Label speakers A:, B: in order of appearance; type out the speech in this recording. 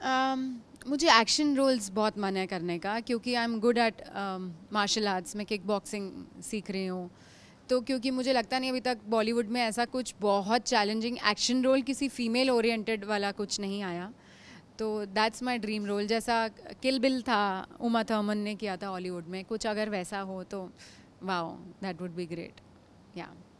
A: Um, मुझे action roles बहुत मन है करने का क्योंकि I am good at martial arts मैं किक बॉक्सिंग सीख रही हूँ तो क्योंकि मुझे लगता नहीं अभी तक बॉलीवुड में ऐसा कुछ बहुत चैलेंजिंग एक्शन रोल किसी फीमेल ओरिएंटेड वाला कुछ नहीं आया तो दैट्स माई ड्रीम रोल जैसा किल बिल था उमा थर्मन ने किया था हॉलीवुड में कुछ अगर वैसा हो तो wow that would be great या